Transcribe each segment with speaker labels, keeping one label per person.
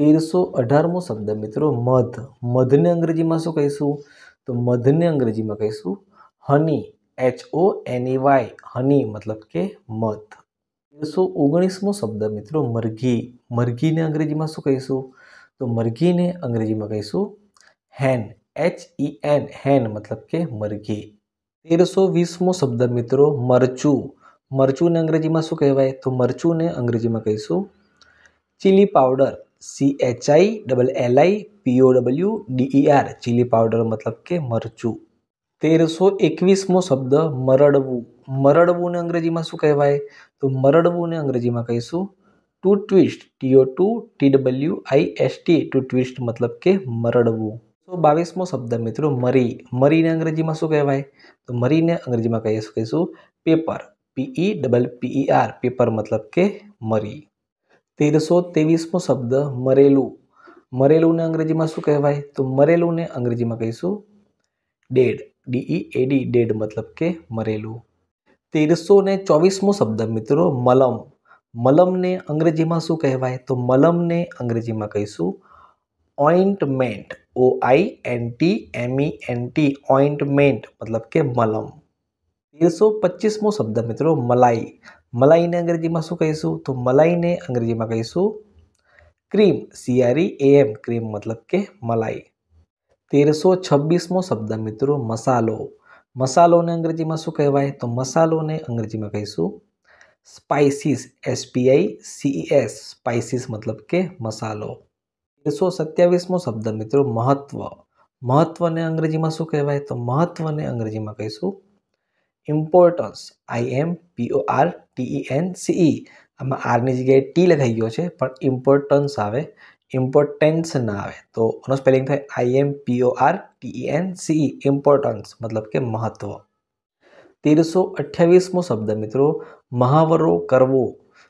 Speaker 1: તેરસો અઢારમો શબ્દ મિત્રો મધ મધને અંગ્રેજીમાં શું કહીશું તો મધને અંગ્રેજીમાં કહીશું હની એચ ઓ એની વાય હની મતલબ કે મધ તેરસો ઓગણીસમો શબ્દ મિત્રો મરઘી મરઘીને અંગ્રેજીમાં શું કહીશું તો મરઘીને અંગ્રેજીમાં કહીશું હેન એચ ઈ એન હેન મતલબ કે મરઘી તેરસો વીસમો શબ્દ મિત્રો મરચું મરચુંને અંગ્રેજીમાં શું કહેવાય તો મરચુંને અંગ્રેજીમાં કહીશું chilli powder C H I double L I P O W R chilli powder મતલબ કે મરચું તેરસો એકવીસમો શબ્દ મરડવું મરડવુંને અંગ્રેજીમાં શું કહેવાય તો મરડવુંને અંગ્રેજીમાં કહીશું to twist T O to T W I S T to twist મતલબ કે મરડવું તો બાવીસમો શબ્દ મિત્રો મરી મરીને અંગ્રેજીમાં શું કહેવાય તો મરીને અંગ્રેજીમાં કહીશું કહીશું pepper P E double P E R pepper મતલબ કે મરી તેરસો ત્રેવીસમો શબ્દ મરેલું મરેલુંને અંગ્રેજીમાં શું કહેવાય તો મરેલુંને અંગ્રેજીમાં કહીશું ડેડ ડીઈ એડી ડેડ મતલબ કે મરેલું તેરસો ને ચોવીસમો શબ્દ મિત્રો મલમ મલમને અંગ્રેજીમાં શું કહેવાય તો મલમને અંગ્રેજીમાં કહીશું ointment O I N T M E N T ointment મતલબ કે મલમ તેરસો પચીસમો શબ્દ મિત્રો મલાઈ मलाई ने अंग्रेजी में शू कही तो मलाई ने अंग्रेजी में कही cream C R E M cream मतलब के मलाई तेरसो मो शब्द मित्रों मसालो मसालो ने अंग्रेजी में शू कहवा तो मसालो ने अंग्रेजी में कही spices S C E S spices मतलब के मसालो सत्यावीस मो शब्द मित्रों महत्व महत्व ने अंग्रेजी में शू कहवा तो महत्व ने अंग्रेजी में कही ઇમ્પોર્ટન્સ આઈ M P O R T E N CE આમાં આરની જગ્યાએ ટી લખાઈ ગયો છે પણ ઇમ્પોર્ટન્સ આવે ઇમ્પોર્ટન્સ ના આવે તો એનો સ્પેલિંગ થાય I M P O R T E N C E importance મતલબ કે મહત્ત્વ તેરસો અઠ્યાવીસમો શબ્દ મિત્રો મહાવરો કરવો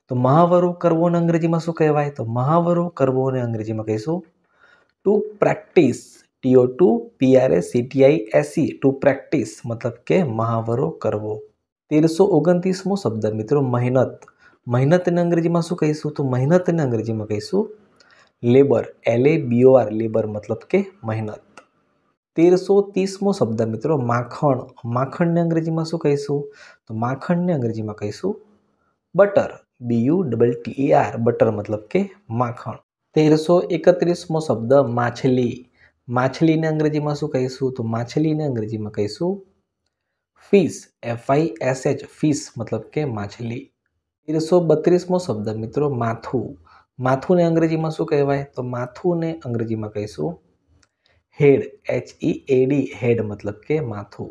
Speaker 1: તો મહાવરો કરવોને અંગ્રેજીમાં શું કહેવાય તો મહાવરો કરવોને અંગ્રેજીમાં કહીશું to practice T O to P R A C T I A C to practice મતલબ કે મહાવરો કરવો તેરસો ઓગણત્રીસમો શબ્દ મિત્રો મહેનત મહેનતને અંગ્રેજીમાં શું કહીશું તો મહેનતને અંગ્રેજીમાં કહીશું labour L A B O R labour મતલબ કે મહેનત તેરસો ત્રીસમો શબ્દ મિત્રો માખણ માખણને અંગ્રેજીમાં શું કહીશું તો માખણને અંગ્રેજીમાં કહીશું butter B U double T R butter મતલબ કે માખણ તેરસો એકત્રીસમો શબ્દ માછલી માછલીને અંગ્રેજીમાં શું કહીશું તો માછલીને અંગ્રેજીમાં કહીશું fish I S H fish મતલબ કે માછલી તેરસો બત્રીસમો શબ્દ મિત્રો માથું માથુંને અંગ્રેજીમાં શું કહેવાય તો માથુંને અંગ્રેજીમાં કહીશું હેડ એચ ઈ એડી હેડ મતલબ કે માથું